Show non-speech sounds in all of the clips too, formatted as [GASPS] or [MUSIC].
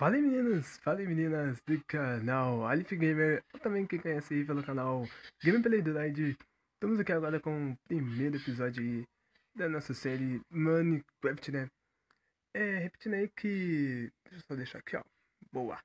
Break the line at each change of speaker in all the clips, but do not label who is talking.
Fala aí, meninos, fala aí, meninas do canal Alif Gamer, ou também quem conhece aí pelo canal Gameplay do Light. Estamos aqui agora com o primeiro episódio aí da nossa série Minecraft, né? É, repetindo aí que... Deixa eu só deixar aqui, ó. Boa.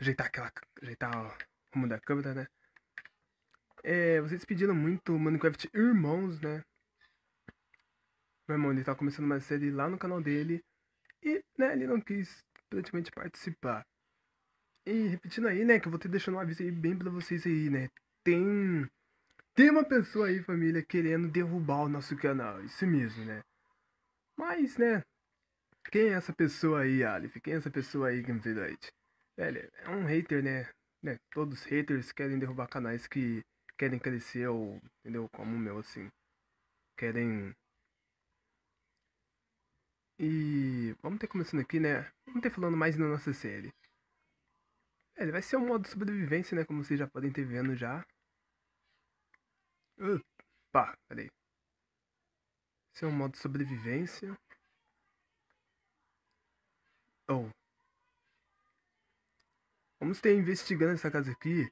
Ajeitar aquela... Ajeitar ó, o rumo da câmera, né? É, vocês pediram muito Minecraft Irmãos, né? Meu irmão, ele tá começando uma série lá no canal dele. E, né, ele não quis praticamente participar. E repetindo aí, né, que eu vou ter deixando um aviso aí bem pra vocês aí, né. Tem. Tem uma pessoa aí, família, querendo derrubar o nosso canal, isso mesmo, né. Mas, né. Quem é essa pessoa aí, Aleph? Quem é essa pessoa aí, Game Village? Velho, é um hater, né? né? Todos os haters querem derrubar canais que querem crescer ou, entendeu? Como o meu, assim. Querem e vamos ter começando aqui, né? Vamos ter falando mais na nossa série. É, ele vai ser um modo de sobrevivência, né? Como vocês já podem ter vendo já. Uh, pá, peraí. Esse é um modo de sobrevivência. Oh. Vamos ter investigando essa casa aqui.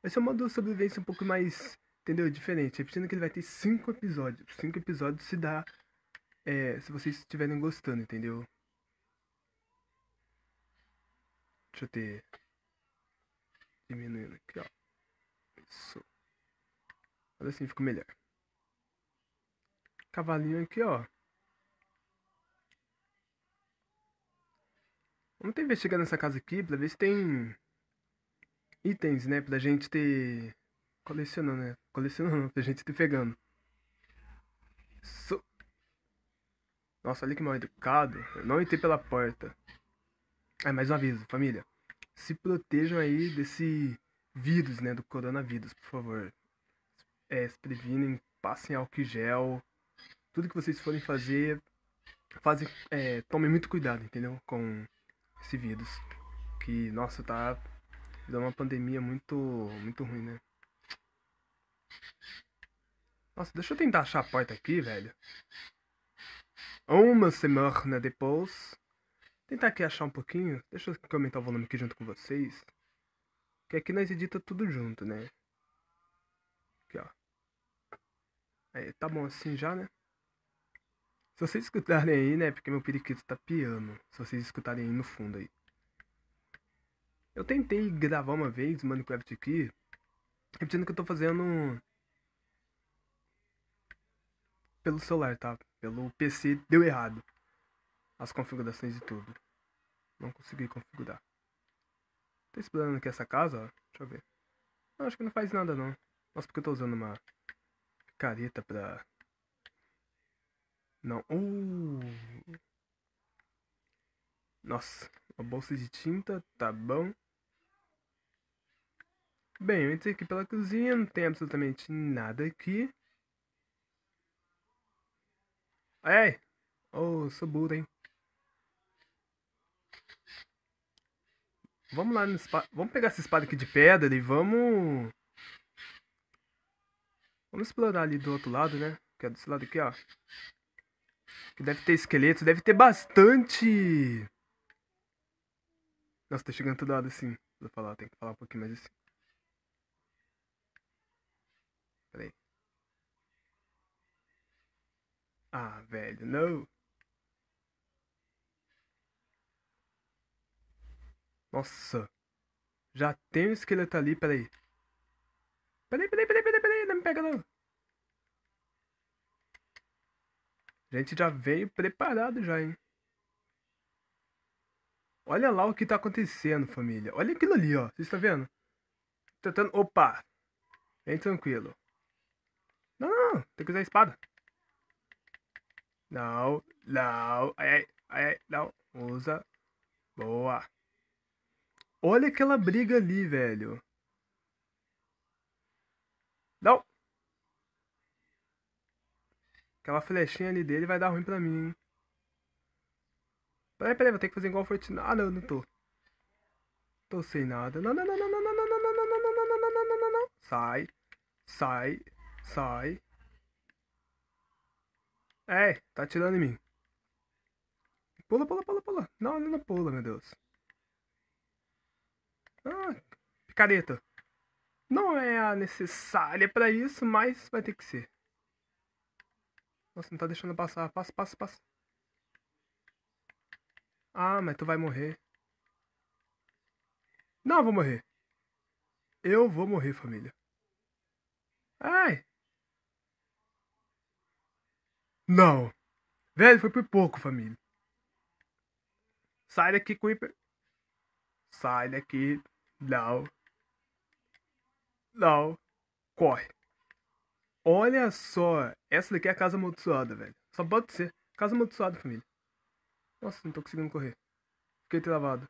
Vai ser um modo de sobrevivência um pouco mais, entendeu? Diferente. É Repetindo que ele vai ter cinco episódios. Cinco episódios se dá é, se vocês estiverem gostando, entendeu? Deixa eu ter. Diminuindo aqui, ó. Isso. Agora assim ficou melhor. Cavalinho aqui, ó. Vamos ter investigar nessa casa aqui pra ver se tem itens, né? Pra gente ter. Colecionando, né? Colecionando, [LAUGHS] pra gente ter pegando. Isso. Nossa, olha que mal educado. Eu não entrei pela porta. É, mais um aviso, família. Se protejam aí desse vírus, né? Do coronavírus, por favor. É, se previnem, passem álcool gel. Tudo que vocês forem fazer, fazem, é, tomem muito cuidado, entendeu? Com esse vírus. Que, nossa, tá. Dá uma pandemia muito, muito ruim, né? Nossa, deixa eu tentar achar a porta aqui, velho. Uma semana depois. Tentar aqui achar um pouquinho. Deixa eu aumentar o volume aqui junto com vocês. Que aqui nós edita tudo junto, né? Aqui, ó. Aí, é, tá bom assim já, né? Se vocês escutarem aí, né? Porque meu periquito tá piano. Se vocês escutarem aí no fundo aí. Eu tentei gravar uma vez Minecraft aqui. Repetindo que eu tô fazendo. Pelo celular, tá? pelo PC deu errado as configurações e tudo. Não consegui configurar. Tô explorando aqui essa casa, ó. Deixa eu ver. Não, acho que não faz nada não. Nossa, porque eu tô usando uma careta pra... Não. Uh! Nossa, uma bolsa de tinta, tá bom. Bem, eu entrei aqui pela cozinha, não tem absolutamente nada aqui. Ei! oh, sou burro, hein? Vamos lá no espada. Vamos pegar essa espada aqui de pedra e vamos. Vamos explorar ali do outro lado, né? Que é desse lado aqui, ó. Que deve ter esqueletos, deve ter bastante. Nossa, tá chegando tudo lado assim. Vou falar, tem que falar um pouquinho mais assim. Ah, velho, não. Nossa. Já tem um esqueleto ali, peraí. Peraí, peraí, peraí, peraí, peraí, não me pega não. A gente já veio preparado já, hein. Olha lá o que tá acontecendo, família. Olha aquilo ali, ó. Vocês estão tá vendo? Tá tentando... Opa! Bem tranquilo. Não, não, não. Tem que usar a espada. Não, não, ai, ai, não, usa. Boa. Olha aquela briga ali, velho. Não. Aquela flechinha ali dele vai dar ruim pra mim, hein? Peraí, peraí, vou ter que fazer igual o Fortnite. Ah, não, não tô. Tô sem nada. Não, não, não, não, não, não, não, não, não, não, não, não, não, não, não, não. Sai. Sai. Sai. É, tá atirando em mim. Pula, pula, pula, pula. Não, ele não pula, meu Deus. Ah, picareta. Não é a necessária pra isso, mas vai ter que ser. Nossa, não tá deixando passar. Passa, passa, passa. Ah, mas tu vai morrer. Não, eu vou morrer. Eu vou morrer, família. Ai, não. Velho, foi por pouco, família. Sai daqui, Creeper. Sai daqui. Não. Não. Corre. Olha só. Essa daqui é a casa amaldiçoada, velho. Só pode ser. Casa amaldiçoada, família. Nossa, não tô conseguindo correr. Fiquei travado.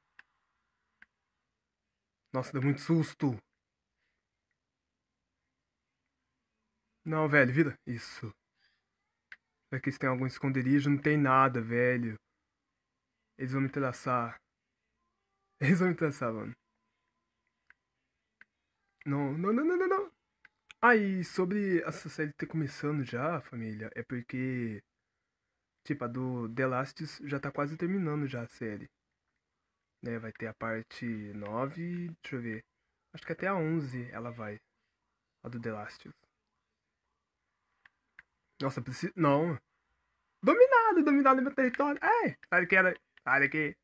Nossa, deu muito susto. Não, velho, vida Isso. Vai é que eles têm algum esconderijo, não tem nada, velho. Eles vão me traçar. [LAUGHS] Eles vão me traçar, mano. Não, não, não, não, não, não. Ah, sobre essa série ter começando já, família, é porque. Tipo, a do The Last já tá quase terminando já a série. Né, vai ter a parte 9, deixa eu ver. Acho que até a 11 ela vai. A do The Last. Nossa, preciso. Não. Dominado, dominado meu território. Ei, sai daqui, sai daqui.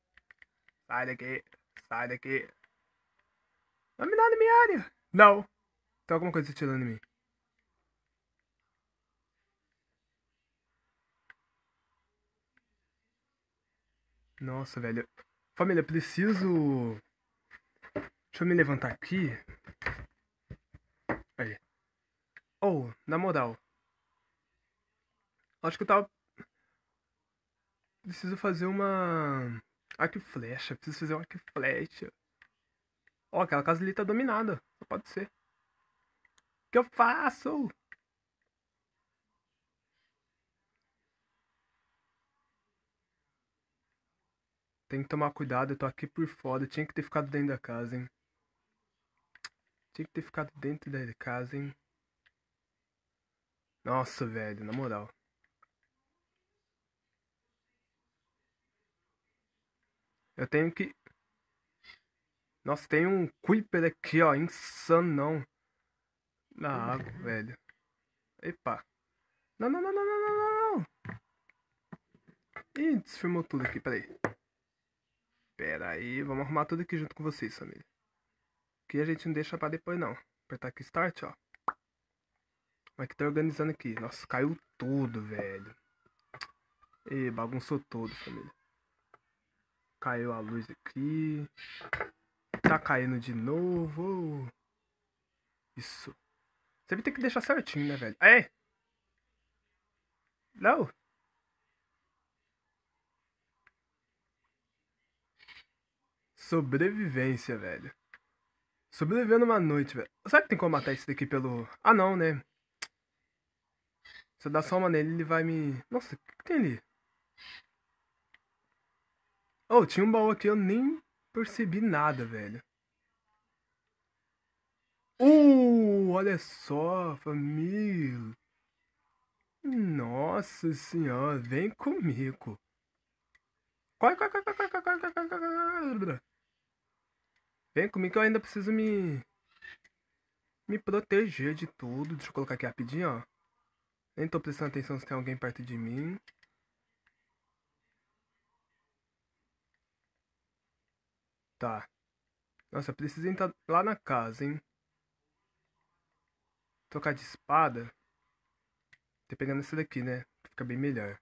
Sai daqui, sai daqui. Dominado minha área. Não. Tem alguma coisa tirando em mim. Nossa, velho. Família, preciso. Deixa eu me levantar aqui. Aí. Oh, na moral. Acho que eu tava. Preciso fazer uma. Arco e flecha. Preciso fazer uma arco e flecha. Ó, aquela casa ali tá dominada. Não pode ser. O que eu faço? Tem que tomar cuidado, eu tô aqui por foda. tinha que ter ficado dentro da casa, hein? Tinha que ter ficado dentro da casa, hein? Nossa, velho, na moral. Eu tenho que. Nossa, tem um Creeper aqui, ó. Insano não. Na água, velho. Epa. Não, não, não, não, não, não, não. Ih, desfirmou tudo aqui, peraí. Pera aí, vamos arrumar tudo aqui junto com vocês, família. Que a gente não deixa pra depois, não. Apertar aqui Start, ó. é que tá organizando aqui. Nossa, caiu tudo, velho. E bagunçou tudo, família caiu a luz aqui. Tá caindo de novo. Isso. Você tem que deixar certinho, né, velho? Aê! Não! Sobrevivência, velho. Sobrevivendo uma noite, velho. Será que tem como matar esse daqui pelo... Ah, não, né? Se eu dar só uma nele, ele vai me... Nossa, o que, que tem ali? Oh, tinha um baú aqui, eu nem percebi nada, velho. Uh, olha só, família. Nossa senhora, vem comigo. Vem comigo que eu ainda preciso me... Me proteger de tudo. Deixa eu colocar aqui rapidinho, ó. Nem tô prestando atenção se tem alguém perto de mim. Tá. Nossa, precisa entrar lá na casa, hein? Trocar de espada. Dependendo dessa daqui, né? Fica bem melhor.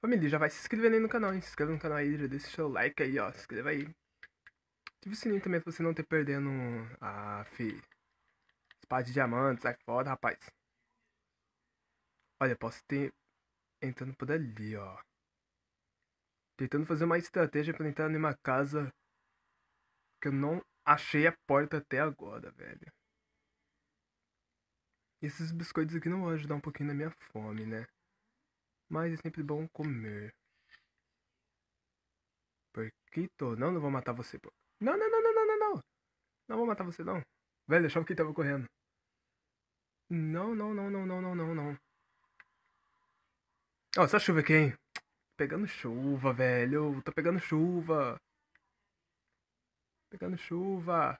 Família, já vai se inscrevendo aí no canal, hein? Se inscreva no canal aí, já deixa seu like aí, ó. Se inscreva aí. Ativa o sininho também pra você não ter perdendo a ah, fi. Espada de diamantes, sai foda, rapaz. Olha, posso ter entrando por ali, ó tentando fazer uma estratégia para entrar numa casa que eu não achei a porta até agora, velho. Esses biscoitos aqui não vão ajudar um pouquinho na minha fome, né? Mas é sempre bom comer. Porquito, não, não vou matar você, pô. Não, não, não, não, não, não, não. Não vou matar você, não. Velho, achava que tava correndo. Não, não, não, não, não, não, não, não. Ó, oh, essa chuva aqui, hein? pegando chuva, velho. Tá pegando chuva. Pegando chuva.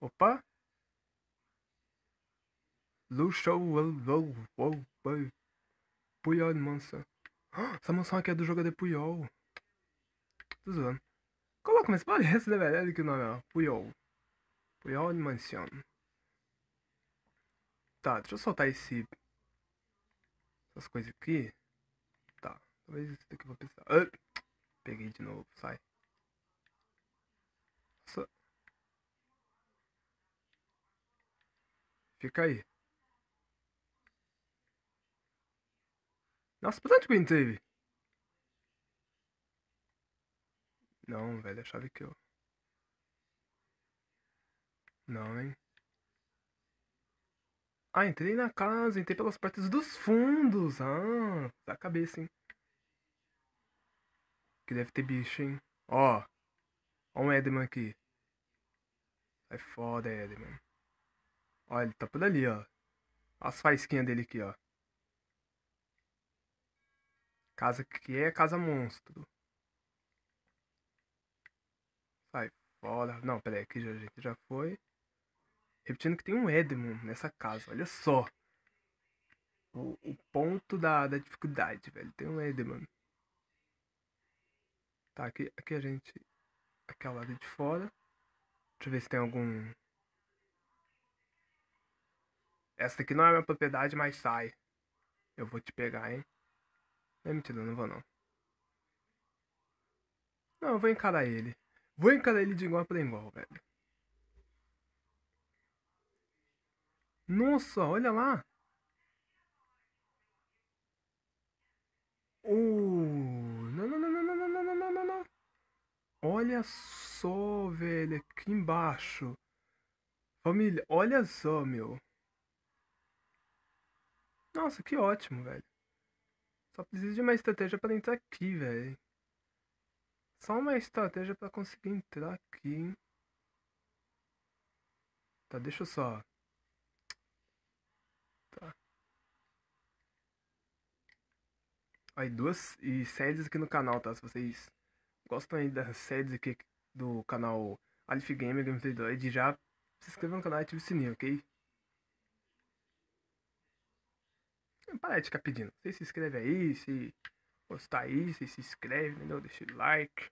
Opa. Luxo, Puyol de mansão. [GASPS] Essa mansão aqui é do jogo de Puyol. Tô zoando. Coloca, mas parece, né, velho? Olha que nome, ó. Puyol. Puyol de mansão. Tá, deixa eu soltar esse... Essas coisas aqui. Talvez isso daqui eu vou precisar. Ah, peguei de novo, sai. Nossa. Fica aí. Nossa, por que Queen teve? Não, velho, a chave que eu. Não, hein? Ah, entrei na casa, entrei pelas partes dos fundos. Ah, da cabeça, hein? Que deve ter bicho, hein? Ó. Ó um Edman aqui. É foda, Edman. Ó, ele tá por ali, ó. As faísquinhas dele aqui, ó. Casa que é casa monstro. Sai fora. Não, peraí, aqui já, gente, já foi. Repetindo que tem um Edmund nessa casa, olha só. O, o ponto da, da dificuldade, velho. Tem um Edmund. Tá, aqui, aqui a gente. Aquela lado de fora. Deixa eu ver se tem algum. Essa aqui não é minha propriedade, mas sai. Eu vou te pegar, hein? É mentira, não vou não. Não, eu vou encarar ele. Vou encarar ele de igual pra igual, velho. Nossa, olha lá. Uh. Olha só, velho, aqui embaixo. Família, olha só, meu. Nossa, que ótimo, velho. Só preciso de uma estratégia para entrar aqui, velho. Só uma estratégia para conseguir entrar aqui, hein? Tá, deixa eu só. Tá. Aí, duas e séries aqui no canal, tá? Se vocês gostam aí das séries aqui do canal Alif Gamer Games Droid. Já se inscreva no canal e ative o sininho, ok? Para de ficar pedindo. Você se inscreve aí, se gostar aí, se se inscreve, entendeu? Deixa o like.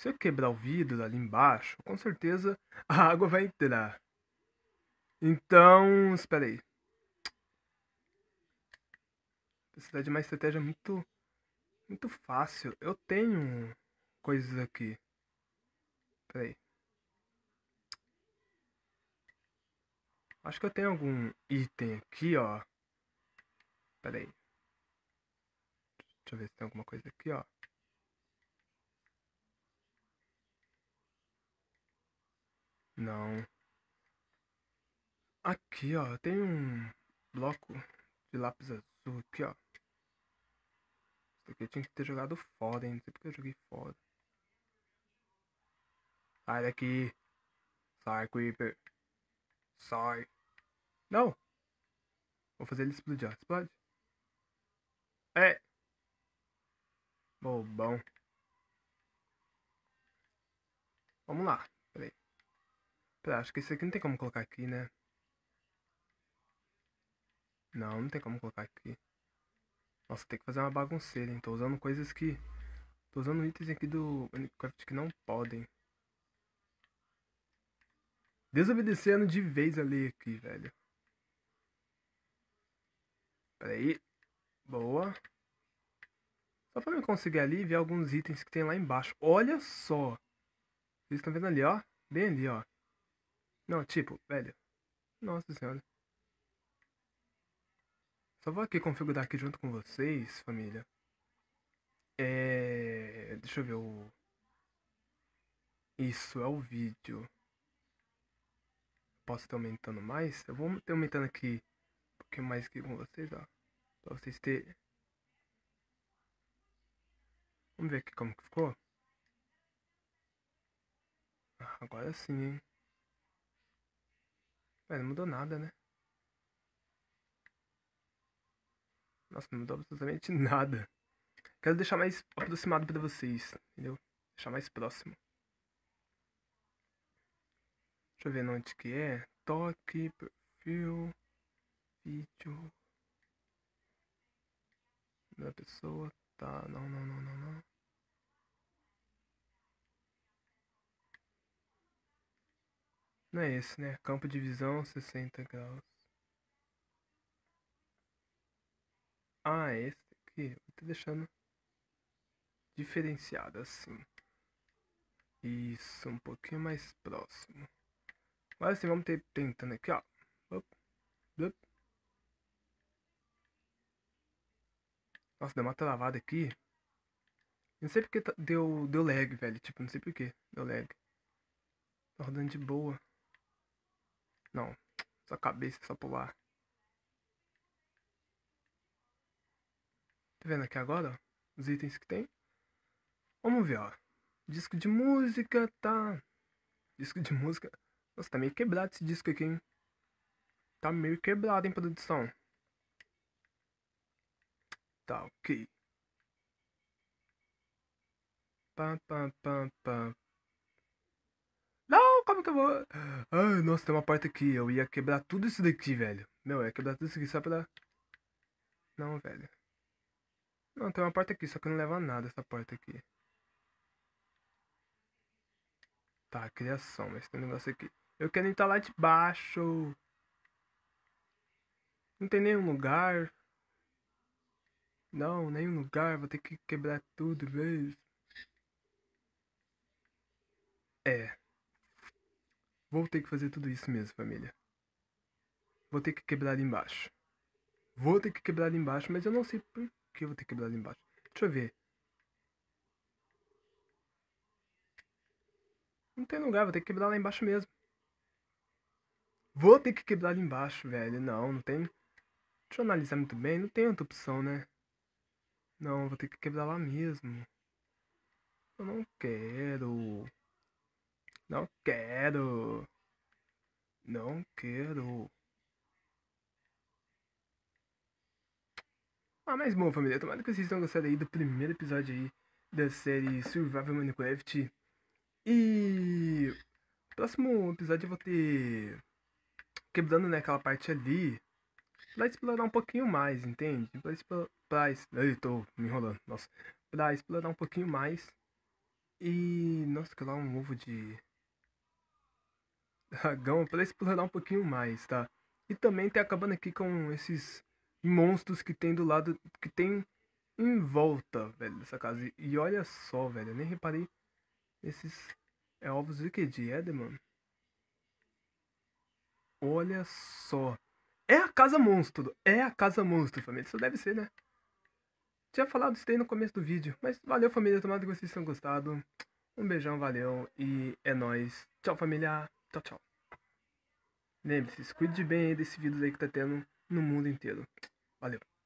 Se eu quebrar o vidro ali embaixo, com certeza a água vai entrar. Então, espera aí. Necessidade é uma estratégia muito. Muito fácil. Eu tenho coisas aqui. Peraí. Acho que eu tenho algum item aqui, ó. Peraí. Deixa eu ver se tem alguma coisa aqui, ó. Não. Aqui, ó. Tem um bloco de lápis azul aqui, ó. Porque eu tinha que ter jogado foda, hein? Não sei porque eu joguei foda. Sai daqui. Sai, Creeper. Sai. Não. Vou fazer ele explodir. Explode. É. Bobão. Vamos lá. Peraí. Peraí, acho que esse aqui não tem como colocar aqui, né? Não, não tem como colocar aqui. Nossa, tem que fazer uma bagunceira, hein? Tô usando coisas que. Tô usando itens aqui do Minecraft que não podem. Desobedecendo de vez ali aqui, velho. Pera aí. Boa. Só pra eu conseguir ali ver alguns itens que tem lá embaixo. Olha só. Vocês estão vendo ali, ó? Bem ali, ó. Não, tipo, velho. Nossa senhora. Só vou aqui configurar aqui junto com vocês, família. É... Deixa eu ver o... Isso, é o vídeo. Posso estar aumentando mais? Eu vou ter aumentando aqui um pouquinho mais aqui com vocês, ó. Pra vocês terem... Vamos ver aqui como que ficou. Ah, agora sim, hein. Mas não mudou nada, né? Nossa, não mudou absolutamente [LAUGHS] nada. Quero deixar mais aproximado para vocês, entendeu? Deixar mais próximo. Deixa eu ver onde que é. Toque, perfil, vídeo. Da pessoa. Tá, não, não, não, não, não. Não é esse, né? Campo de visão 60 graus. Ah, esse aqui eu deixando diferenciado assim. Isso, um pouquinho mais próximo. Mas assim, vamos ter, tentando aqui, ó. Up, up. Nossa, deu uma travada aqui. Não sei porque tá, deu, deu lag, velho. Tipo, não sei porque deu lag. Tá rodando de boa. Não, só cabeça, só pular. vendo aqui agora, ó, os itens que tem. Vamos ver, ó. Disco de música, tá... Disco de música... Nossa, tá meio quebrado esse disco aqui, hein? Tá meio quebrado, hein, produção? Tá, ok. Pá, pá, pá, pá. Não, como que eu vou... Ai, nossa, tem uma porta aqui. Eu ia quebrar tudo isso daqui, velho. Meu, eu ia quebrar tudo isso aqui só pra... Não, velho. Não, tem uma porta aqui, só que não leva a nada essa porta aqui. Tá, criação, mas tem um negócio aqui. Eu quero entrar lá de baixo. Não tem nenhum lugar. Não, nenhum lugar. Vou ter que quebrar tudo mesmo. É. Vou ter que fazer tudo isso mesmo, família. Vou ter que quebrar ali embaixo. Vou ter que quebrar ali embaixo, mas eu não sei por eu vou ter que lá embaixo. Deixa eu ver. Não tem lugar, vou ter que quebrar lá embaixo mesmo. Vou ter que quebrar ali embaixo, velho. Não, não tem. Deixa eu analisar muito bem. Não tem outra opção, né? Não, vou ter que quebrar lá mesmo. Eu não quero. Não quero. Não quero. Ah, mas bom, família, tomara que vocês tenham gostado aí do primeiro episódio aí da série Survival Minecraft. E próximo episódio eu vou ter quebrando naquela né, aquela parte ali pra explorar um pouquinho mais, entende? Pra explorar. Pra... Ai, tô me enrolando, nossa. Pra explorar um pouquinho mais. E. Nossa, que lá um ovo de. Dragão, pra explorar um pouquinho mais, tá? E também tá acabando aqui com esses monstros que tem do lado, que tem em volta, velho, dessa casa. E olha só, velho, eu nem reparei esses é ovos de que de Edelman. Olha só. É a casa monstro, é a casa monstro, família. Isso deve ser, né? Tinha falado isso daí no começo do vídeo, mas valeu, família. Tomara que vocês tenham gostado. Um beijão, valeu e é nóis. Tchau, família. Tchau, tchau. Lembre-se, cuide bem aí desse vídeo aí que tá tendo no mundo inteiro. Valeu!